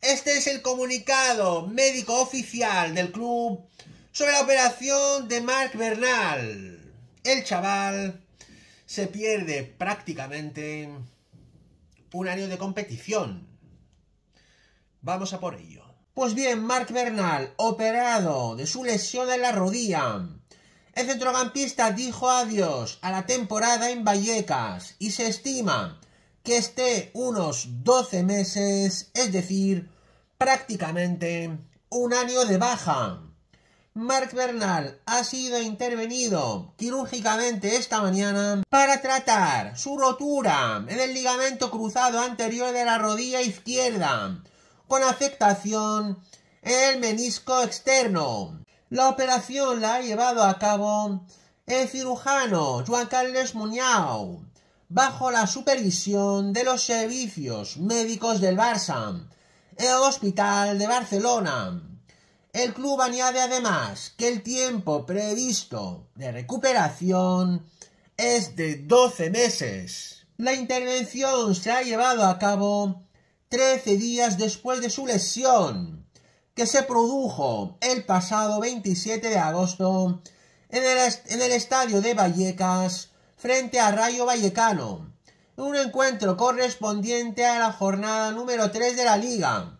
Este es el comunicado médico oficial del club sobre la operación de Marc Bernal. El chaval se pierde prácticamente un año de competición. Vamos a por ello. Pues bien, Marc Bernal, operado de su lesión en la rodilla. El centrocampista dijo adiós a la temporada en Vallecas y se estima que esté unos 12 meses, es decir, prácticamente un año de baja. Mark Bernal ha sido intervenido quirúrgicamente esta mañana para tratar su rotura en el ligamento cruzado anterior de la rodilla izquierda con afectación en el menisco externo. La operación la ha llevado a cabo el cirujano Juan Carlos Muñao, bajo la supervisión de los servicios médicos del Barça, el Hospital de Barcelona. El club añade además que el tiempo previsto de recuperación es de 12 meses. La intervención se ha llevado a cabo 13 días después de su lesión, que se produjo el pasado 27 de agosto en el, en el estadio de Vallecas, frente a Rayo Vallecano. Un encuentro correspondiente a la jornada número 3 de la liga.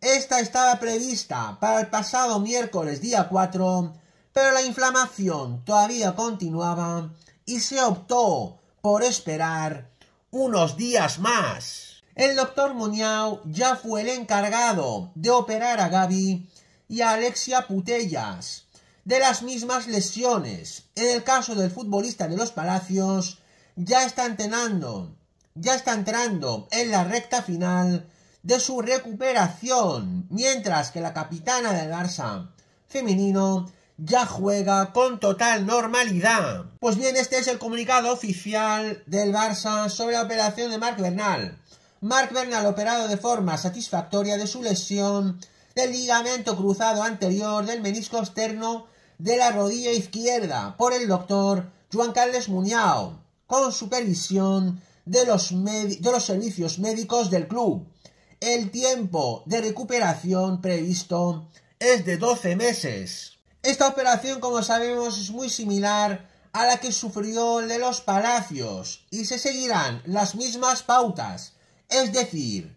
Esta estaba prevista para el pasado miércoles día 4, pero la inflamación todavía continuaba y se optó por esperar unos días más. El doctor Muñao ya fue el encargado de operar a Gaby y a Alexia Putellas, de las mismas lesiones. En el caso del futbolista de los Palacios, ya está entrenando, ya está entrando en la recta final de su recuperación, mientras que la capitana del Barça femenino ya juega con total normalidad. Pues bien, este es el comunicado oficial del Barça sobre la operación de Marc Bernal. Marc Bernal operado de forma satisfactoria de su lesión del ligamento cruzado anterior del menisco externo de la rodilla izquierda por el doctor Juan Carles Muñao, con supervisión de los, de los servicios médicos del club. El tiempo de recuperación previsto es de 12 meses. Esta operación, como sabemos, es muy similar a la que sufrió el de los palacios y se seguirán las mismas pautas, es decir,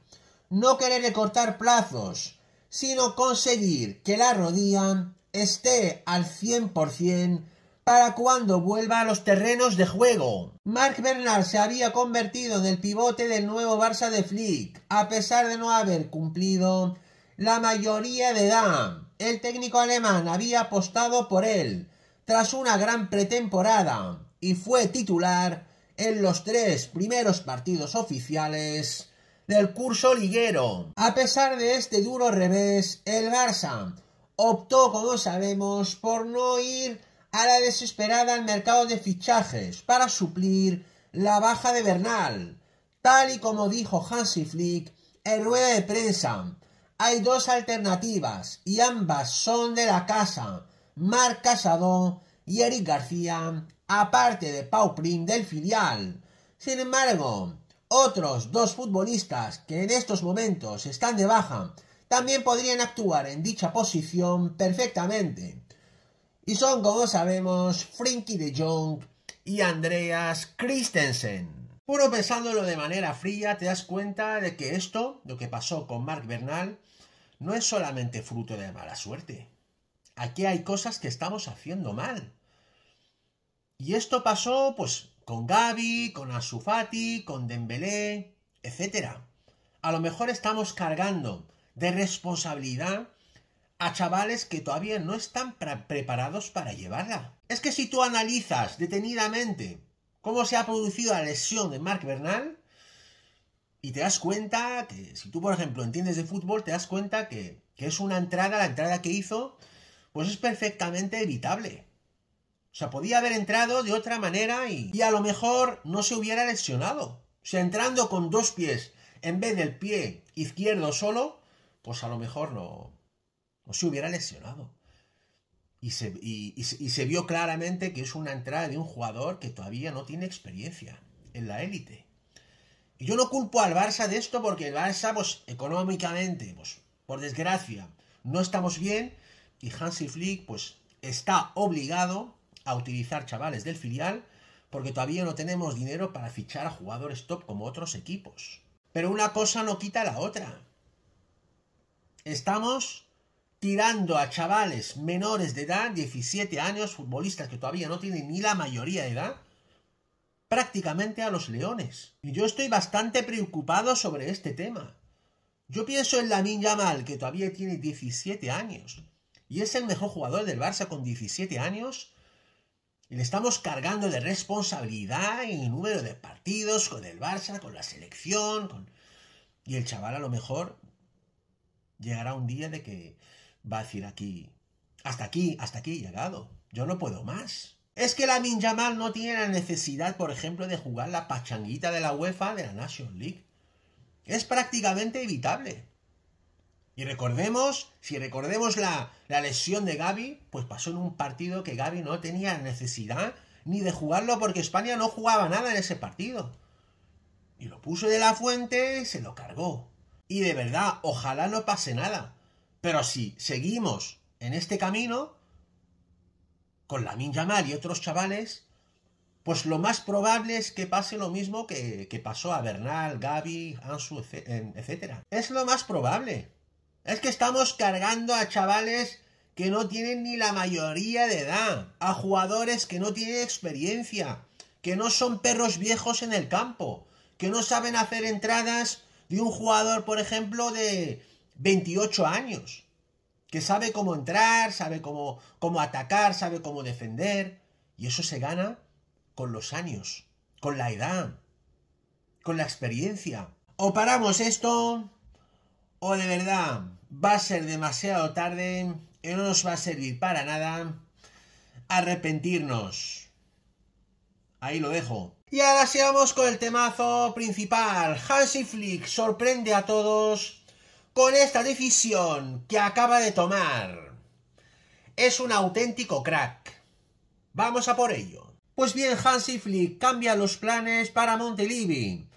no querer recortar plazos, sino conseguir que la rodilla esté al 100% para cuando vuelva a los terrenos de juego. Mark Bernard se había convertido en el pivote del nuevo Barça de Flick, a pesar de no haber cumplido la mayoría de edad. El técnico alemán había apostado por él tras una gran pretemporada y fue titular en los tres primeros partidos oficiales del curso liguero. A pesar de este duro revés, el Barça optó, como sabemos, por no ir a la desesperada al mercado de fichajes para suplir la baja de Bernal. Tal y como dijo Hansi Flick en rueda de prensa, hay dos alternativas y ambas son de la casa. Marc Casado y Eric García, aparte de Pau Prim del filial. Sin embargo, otros dos futbolistas que en estos momentos están de baja también podrían actuar en dicha posición perfectamente. Y son, como sabemos, Frinky de Jong y Andreas Christensen. Puro pensándolo de manera fría, te das cuenta de que esto, lo que pasó con Mark Bernal, no es solamente fruto de mala suerte. Aquí hay cosas que estamos haciendo mal. Y esto pasó, pues, con Gaby, con Asufati, con Dembélé, etc. A lo mejor estamos cargando de responsabilidad a chavales que todavía no están preparados para llevarla. Es que si tú analizas detenidamente cómo se ha producido la lesión de Mark Bernal, y te das cuenta que, si tú, por ejemplo, entiendes de fútbol, te das cuenta que, que es una entrada, la entrada que hizo, pues es perfectamente evitable. O sea, podía haber entrado de otra manera y, y a lo mejor no se hubiera lesionado. O sea, entrando con dos pies en vez del pie izquierdo solo, pues a lo mejor no, se hubiera lesionado. Y se, vio claramente que es una entrada de un jugador que todavía no tiene experiencia en la élite. Y yo no culpo al Barça de esto porque el Barça, pues económicamente, pues por desgracia, no estamos bien y Hansi Flick, pues está obligado a utilizar chavales del filial porque todavía no tenemos dinero para fichar a jugadores top como otros equipos. Pero una cosa no quita la otra estamos tirando a chavales menores de edad, 17 años, futbolistas que todavía no tienen ni la mayoría de edad, prácticamente a los leones. Y yo estoy bastante preocupado sobre este tema. Yo pienso en la ninja mal, que todavía tiene 17 años, y es el mejor jugador del Barça con 17 años, y le estamos cargando de responsabilidad en el número de partidos con el Barça, con la selección, y el chaval a lo mejor Llegará un día de que va a decir aquí, hasta aquí, hasta aquí he llegado, yo no puedo más. Es que la Minjamal no tiene la necesidad, por ejemplo, de jugar la pachanguita de la UEFA de la National League. Es prácticamente evitable. Y recordemos, si recordemos la, la, lesión de Gaby, pues pasó en un partido que Gaby no tenía necesidad ni de jugarlo porque España no jugaba nada en ese partido. Y lo puso de la fuente, se lo cargó. Y de verdad, ojalá no pase nada. Pero si seguimos en este camino, con la mal y otros chavales, pues lo más probable es que pase lo mismo que, pasó a Bernal, Gaby, Ansu, etc. Es lo más probable. Es que estamos cargando a chavales que no tienen ni la mayoría de edad, a jugadores que no tienen experiencia, que no son perros viejos en el campo, que no saben hacer entradas de un jugador, por ejemplo, de 28 años, que sabe cómo entrar, sabe cómo, cómo atacar, sabe cómo defender, y eso se gana con los años, con la edad, con la experiencia. O paramos esto, o de verdad va a ser demasiado tarde y no nos va a servir para nada arrepentirnos. Ahí lo dejo. Y ahora seamos con el temazo principal. Hansi Flick sorprende a todos con esta decisión que acaba de tomar. Es un auténtico crack. Vamos a por ello. Pues bien, Hansi Flick cambia los planes para Montelivi.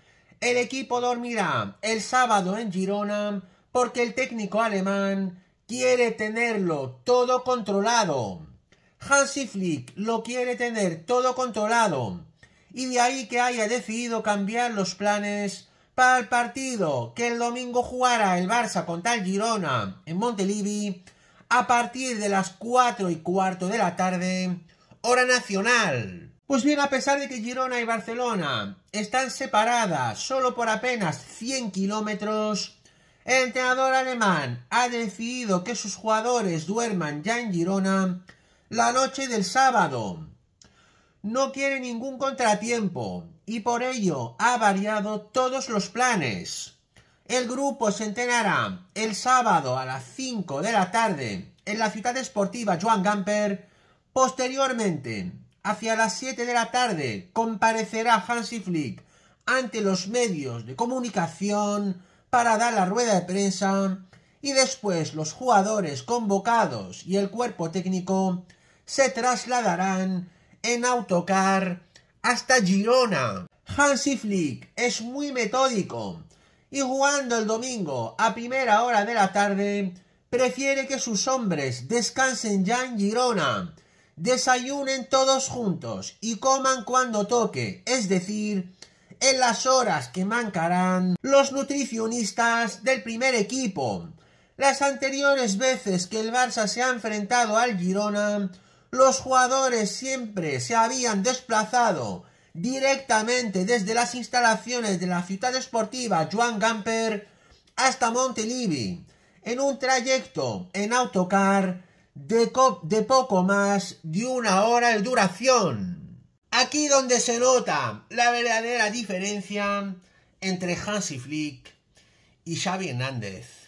El equipo dormirá el sábado en Girona porque el técnico alemán quiere tenerlo todo controlado. Hansi Flick lo quiere tener todo controlado y de ahí que haya decidido cambiar los planes para el partido que el domingo jugará el Barça contra el Girona en Montelivi a partir de las 4 y cuarto de la tarde, hora nacional. Pues bien, a pesar de que Girona y Barcelona están separadas solo por apenas 100 kilómetros, el entrenador alemán ha decidido que sus jugadores duerman ya en Girona la noche del sábado no quiere ningún contratiempo y por ello ha variado todos los planes. El grupo se entrenará el sábado a las 5 de la tarde en la ciudad esportiva Joan Gamper. Posteriormente, hacia las 7 de la tarde, comparecerá Hansi Flick ante los medios de comunicación para dar la rueda de prensa y después los jugadores convocados y el cuerpo técnico se trasladarán en autocar hasta Girona. Hansi Flick es muy metódico y jugando el domingo a primera hora de la tarde, prefiere que sus hombres descansen ya en Girona, desayunen todos juntos y coman cuando toque, es decir, en las horas que mancarán los nutricionistas del primer equipo. Las anteriores veces que el Barça se ha enfrentado al Girona, los jugadores siempre se habían desplazado directamente desde las instalaciones de la ciudad esportiva Joan Gamper hasta Montelivi, en un trayecto en autocar de, de poco más de una hora de duración. Aquí donde se nota la verdadera diferencia entre Hansi Flick y Xavi Hernández.